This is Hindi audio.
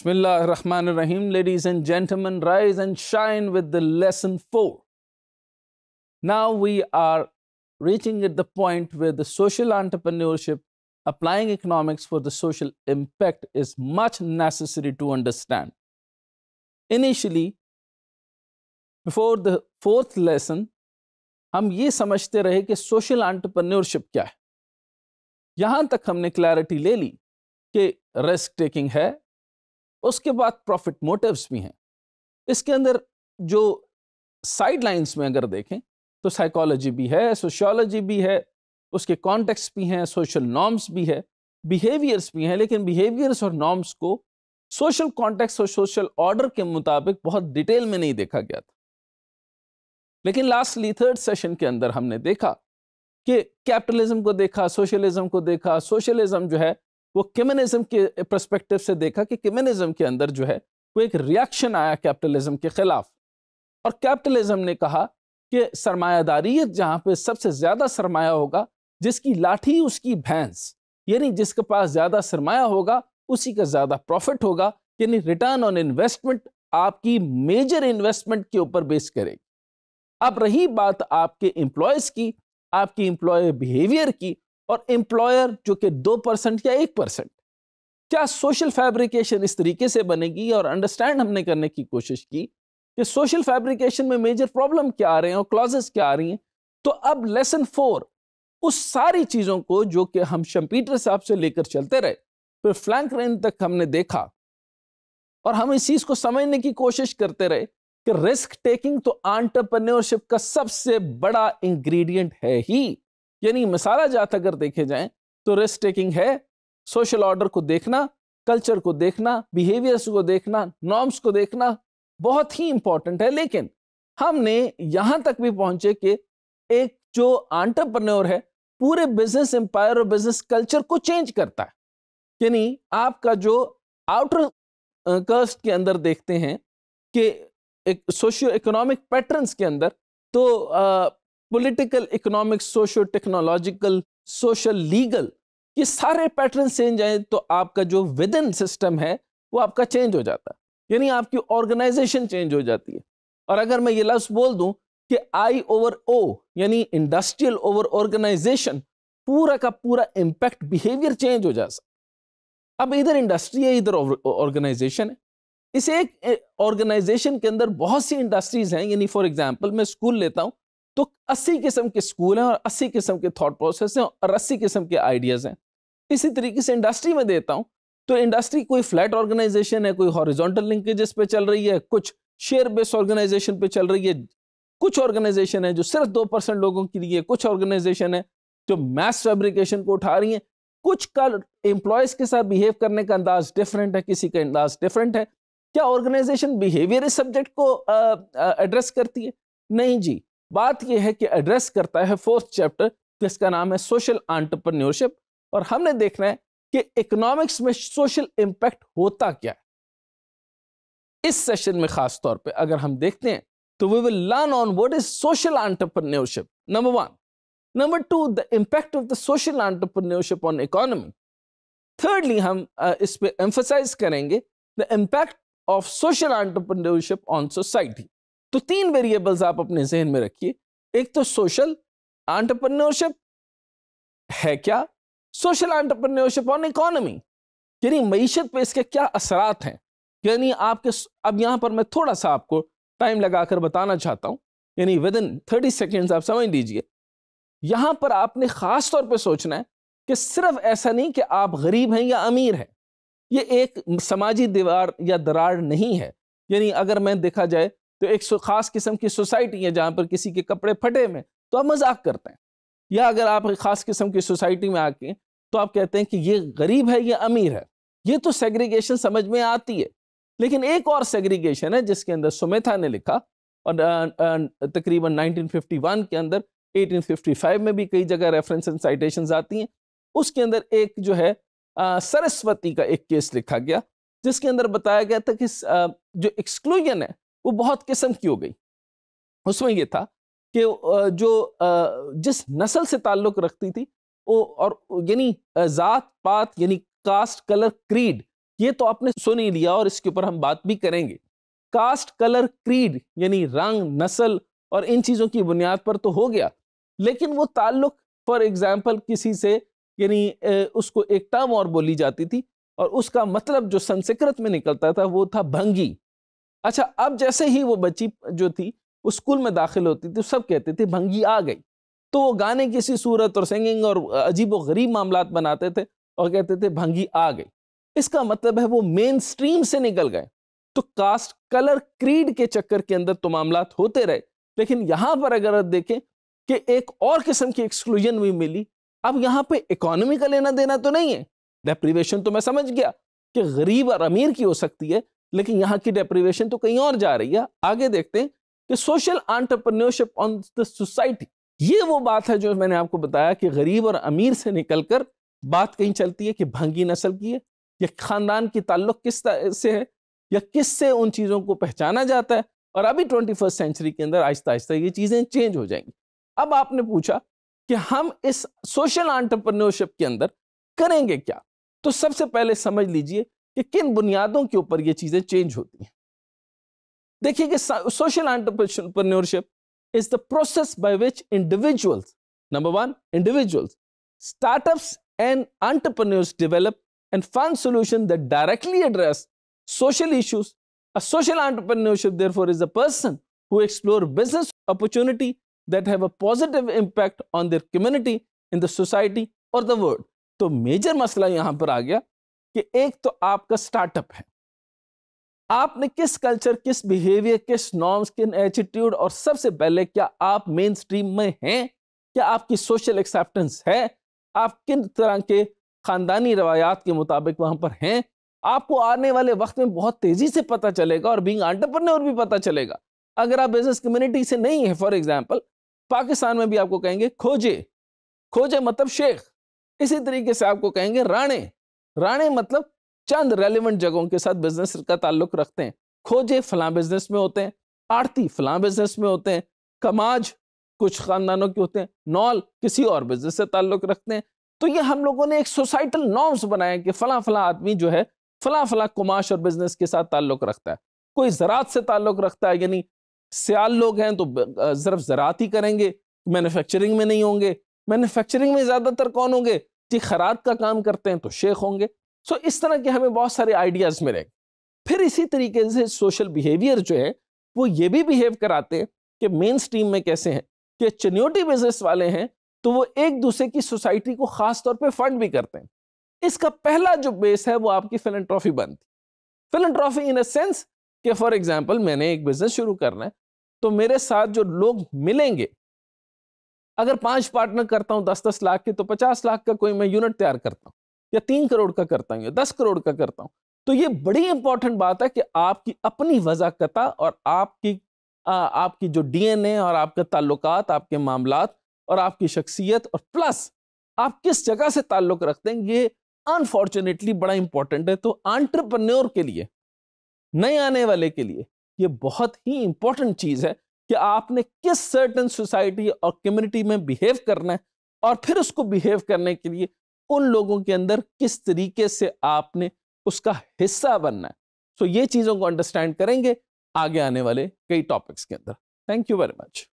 Bismillah ar-Rahman ar-Rahim. Ladies and gentlemen, rise and shine with the lesson 4. Now we are reaching at the point where the social entrepreneurship, applying economics for the social impact is much necessary to understand. Initially, before the fourth lesson, हम ये समझते रहे कि सोशल एंटरप्रेन्योरशिप क्या है यहाँ तक हमने क्लैरिटी ले ली कि रिस्क टेकिंग है उसके बाद प्रॉफिट मोटिव्स भी हैं इसके अंदर जो साइड लाइन्स में अगर देखें तो साइकोलॉजी भी है सोशियोलॉजी भी है उसके कॉन्टेक्ट भी हैं सोशल नॉर्म्स भी है बिहेवियर्स भी हैं लेकिन बिहेवियर्स और नॉर्म्स को सोशल कॉन्टेक्स्ट और सोशल ऑर्डर के मुताबिक बहुत डिटेल में नहीं देखा गया था लेकिन लास्टली थर्ड सेशन के अंदर हमने देखा कि कैपिटलिज्म को देखा सोशलिज्म को देखा सोशलिज्म जो है वो कम्युनिज्म के परस्पेक्टिव से देखा कि कम्युनिज्म के अंदर जो है वो एक रिएक्शन आया कैपिटलिज्म के खिलाफ और कैपिटलिज्म ने कहा कि सरमायादारी जहाँ पे सबसे ज़्यादा सरमाया होगा जिसकी लाठी उसकी भैंस यानी जिसके पास ज़्यादा सरमाया होगा उसी का ज़्यादा प्रॉफिट होगा यानी रिटर्न ऑन इन्वेस्टमेंट आपकी मेजर इन्वेस्टमेंट के ऊपर बेस करेगी अब रही बात आपके एम्प्लॉयज़ की आपकी एम्प्लॉय बिहेवियर की और एम्प्लॉयर जो कि दो परसेंट या एक परसेंट क्या सोशल फैब्रिकेशन इस तरीके से बनेगी और अंडरस्टैंड हमने करने की कोशिश की कि सोशल फैब्रिकेशन में मेजर प्रॉब्लम क्या आ रहे हैं और क्लॉजेस क्या आ रही हैं तो अब लेसन फोर उस सारी चीज़ों को जो कि हम शम्पीटर साहब से लेकर चलते रहे फिर फ्लैंक रेन तक हमने देखा और हम इस चीज़ को समझने की कोशिश करते रहे कि रिस्क टेकिंग तो आंट्रप्रनोरशिप का सबसे बड़ा इंग्रेडिएंट है ही यानी मसाला जात अगर देखे जाए तो रिस्क टेकिंग है सोशल ऑर्डर को देखना कल्चर को देखना बिहेवियर्स को देखना नॉर्म्स को देखना बहुत ही इंपॉर्टेंट है लेकिन हमने यहां तक भी पहुंचे कि एक जो आंटरप्रन्योर है पूरे बिजनेस एम्पायर और बिजनेस कल्चर को चेंज करता है यानी आपका जो आउटर कर्स्ट के अंदर देखते हैं कि एक सोशियो इकोनॉमिक पैटर्न्स के अंदर तो आ, political economic socio technological social legal ये सारे पैटर्न चेंज आए तो आपका जो विद इन सिस्टम है वो आपका चेंज हो जाता है यानी आपकी ऑर्गेनाइजेशन चेंज हो जाती है और अगर मैं ये लफ्ज़ बोल दूं कि आई ओवर ओ यानी इंडस्ट्रियल ओवर ऑर्गेनाइजेशन पूरा का पूरा इम्पैक्ट बिहेवियर चेंज हो जा सकता अब इधर इंडस्ट्री है इधर ऑर्गेनाइजेशन है इस एक ऑर्गेनाइजेशन के अंदर बहुत सी इंडस्ट्रीज हैं यानी फॉर एग्जांपल मैं स्कूल लेता हूँ तो अस्सी किस्म के स्कूल हैं और अस्सी किस्म के थॉट प्रोसेस हैं और अस्सी किस्म के आइडियाज़ हैं इसी तरीके से इंडस्ट्री में देता हूँ तो इंडस्ट्री कोई फ्लैट ऑर्गेनाइजेशन है कोई हॉरिजॉन्टल लिंकेजेस पे चल रही है कुछ शेयर बेस्ड ऑर्गेनाइजेशन पे चल रही है कुछ ऑर्गेनाइजेशन है जो सिर्फ दो परसेंट लोगों के लिए कुछ ऑर्गेनाइजेशन है जो मैथ फैब्रिकेशन को उठा रही है कुछ का एम्प्लॉयज़ के साथ बिहेव करने का अंदाज डिफरेंट है किसी का अंदाज डिफरेंट है क्या ऑर्गेनाइजेशन बिहेवियर सब्जेक्ट को एड्रेस करती है नहीं जी बात यह है कि एड्रेस करता है फोर्थ चैप्टर जिसका नाम है सोशल आंट्रप्रन्योरशिप और हमने देखना है कि इकोनॉमिक्स में सोशल इम्पैक्ट होता क्या है इस सेशन में खास तौर पे अगर हम देखते हैं तो we will learn on what is social entrepreneurship number one number two the impact of the social entrepreneurship on economy thirdly हम इस पर एम्फोसाइज करेंगे the impact of social entrepreneurship on society तो तीन वेरिएबल्स आप अपने जहन में रखिए एक तो सोशल एंटरप्रेन्योरशिप है क्या सोशल एंटरप्रेन्योरशिप ऑन इकोनॉमी यानी मीशत पे इसके क्या असरात हैं यानी आपके अब यहाँ पर मैं थोड़ा सा आपको टाइम लगाकर बताना चाहता हूँ यानी विद इन थर्टी सेकेंड्स आप समझ लीजिए यहाँ पर आपने ख़ास तौर पे सोचना है कि सिर्फ ऐसा नहीं कि आप गरीब हैं या अमीर हैं ये एक समाजी दीवार या दरार नहीं है यानी अगर मैं देखा जाए तो एक ख़ास किस्म की सोसाइटी है जहाँ पर किसी के कपड़े फटे में तो आप मजाक करते हैं या अगर आप एक ख़ास किस्म की सोसाइटी में आके तो आप कहते हैं कि ये गरीब है या अमीर है ये तो सेग्रीगेशन समझ में आती है लेकिन एक और सेग्रीगेशन है जिसके अंदर सुमेथा ने लिखा और तकरीबन 1951 के अंदर 1855 में भी कई जगह रेफरेंस एंड साइटेशन आती हैं उसके अंदर एक जो है सरस्वती का एक केस लिखा गया जिसके अंदर बताया गया था कि जो एक्सक्लूजन है वो बहुत किस्म की हो गई उसमें ये था कि जो जिस नस्ल से ताल्लुक रखती थी वो और यानी ज़ात पात यानी कास्ट कलर क्रीड ये तो आपने सुन ही लिया और इसके ऊपर हम बात भी करेंगे कास्ट कलर क्रीड यानी रंग नस्ल और इन चीज़ों की बुनियाद पर तो हो गया लेकिन वो ताल्लुक फॉर एग्जाम्पल किसी से यानी उसको एक टर्म और बोली जाती थी और उसका मतलब जो संस्कृत में निकलता था वो था भंगी अच्छा अब जैसे ही वो बच्ची जो थी वो स्कूल में दाखिल होती थी तो सब कहते थे भंगी आ गई तो वो गाने किसी सूरत और सिंगिंग और अजीब व गरीब मामला बनाते थे और कहते थे भंगी आ गई इसका मतलब है वो मेन स्ट्रीम से निकल गए तो कास्ट कलर क्रीड के चक्कर के अंदर तो मामला होते रहे लेकिन यहाँ पर अगर आप देखें कि एक और किस्म की एक्सक्लूजन भी मिली अब यहाँ पे इकोनॉमी का लेना देना तो नहीं है डेप्रीवेशन तो मैं समझ गया कि गरीब और अमीर की हो सकती है लेकिन यहाँ की डेप्रिवेशन तो कहीं और जा रही है आगे देखते हैं कि social entrepreneurship on the society ये वो बात है जो मैंने आपको बताया कि गरीब और अमीर से निकलकर बात कहीं चलती है कि भंगी नस्ल की है या खानदान की ताल्लुक किस से है या किस से उन चीज़ों को पहचाना जाता है और अभी ट्वेंटी फर्स्ट सेंचुरी के अंदर आहिस्ता आहिस्ता ये चीज़ें चेंज हो जाएंगी अब आपने पूछा कि हम इस सोशल आंट्रप्रनोरशिप के अंदर करेंगे क्या तो सबसे पहले समझ लीजिए कि किन बुनियादों के ऊपर ये चीजें चेंज होती हैं देखिए कि social entrepreneurship is the process by which individuals number one individuals startups and entrepreneurs develop and fund solution that directly address social issues a social entrepreneurship therefore is a person who explore business opportunity that have a positive impact on their community in the society और द वर्ल्ड तो मेजर मसला यहां पर आ गया कि एक तो आपका स्टार्टअप है आपने किस कल्चर किस बिहेवियर किस नॉर्म्स किन एटीट्यूड और सबसे पहले क्या आप मेन स्ट्रीम में हैं क्या आपकी सोशल एक्सेप्टेंस है आप किन तरह के खानदानी रवायात के मुताबिक वहां पर हैं आपको आने वाले वक्त में बहुत तेजी से पता चलेगा और बींग आंटरप्रनोर भी पता चलेगा अगर आप बिजनेस कम्युनिटी से नहीं है फॉर एग्जाम्पल पाकिस्तान में भी आपको कहेंगे खोजे खोजे मतलब शेख इसी तरीके से आपको कहेंगे राणे राणे मतलब चंद रेलिवेंट जगहों के साथ बिजनेस का ताल्लुक रखते हैं खोजे फलां बिजनेस में होते हैं आरती फलां बिजनेस में होते हैं कमाज कुछ खानदानों के होते हैं नॉल किसी और बिजनेस से ताल्लुक रखते हैं तो ये हम लोगों ने एक सोसाइटल नॉर्म्स बनाए कि फला फला आदमी जो है फला फला कुमाश और बिजनेस के साथ ताल्लुक रखता है कोई ज़रात से ताल्लुक रखता है यानी सियाल लोग हैं तो सिर्फ ज़रात ही करेंगे मैन्युफैक्चरिंग में नहीं होंगे मैन्युफैक्चरिंग में ज़्यादातर कौन होंगे कि खरात का काम करते हैं तो शेख होंगे सो इस तरह के हमें बहुत सारे आइडियाज़ मिलेंगे फिर इसी तरीके से सोशल बिहेवियर जो है वो ये भी बिहेव कराते हैं कि मेन स्ट्रीम में कैसे हैं कि चन्योटी बिजनेस वाले हैं तो वो एक दूसरे की सोसाइटी को खास तौर पे फंड भी करते हैं इसका पहला जो बेस है वो आपकी ट्रॉफी बनती ट्रॉफी इन अ सेंस कि फॉर एग्जाम्पल मैंने एक बिजनेस शुरू करना है तो मेरे साथ जो लोग मिलेंगे अगर पांच पार्टनर करता हूं दस दस लाख के तो पचास लाख का कोई मैं यूनिट तैयार करता हूं या तीन करोड़ का करता हूं या दस करोड़ का करता हूं तो ये बड़ी इंपॉर्टेंट बात है कि आपकी अपनी वजाकता और आपकी आ, आपकी जो डीएनए और आपके ताल्लुकात आपके मामला और आपकी शख्सियत और प्लस आप किस जगह से ताल्लुक रखते हैं ये अनफॉर्चुनेटली बड़ा इंपॉर्टेंट है तो आंट्रप्रन्योर के लिए नए आने वाले के लिए ये बहुत ही इंपॉर्टेंट चीज़ है कि आपने किस सर्टन सोसाइटी और कम्युनिटी में बिहेव करना है और फिर उसको बिहेव करने के लिए उन लोगों के अंदर किस तरीके से आपने उसका हिस्सा बनना है सो so, ये चीज़ों को अंडरस्टैंड करेंगे आगे आने वाले कई टॉपिक्स के अंदर थैंक यू वेरी मच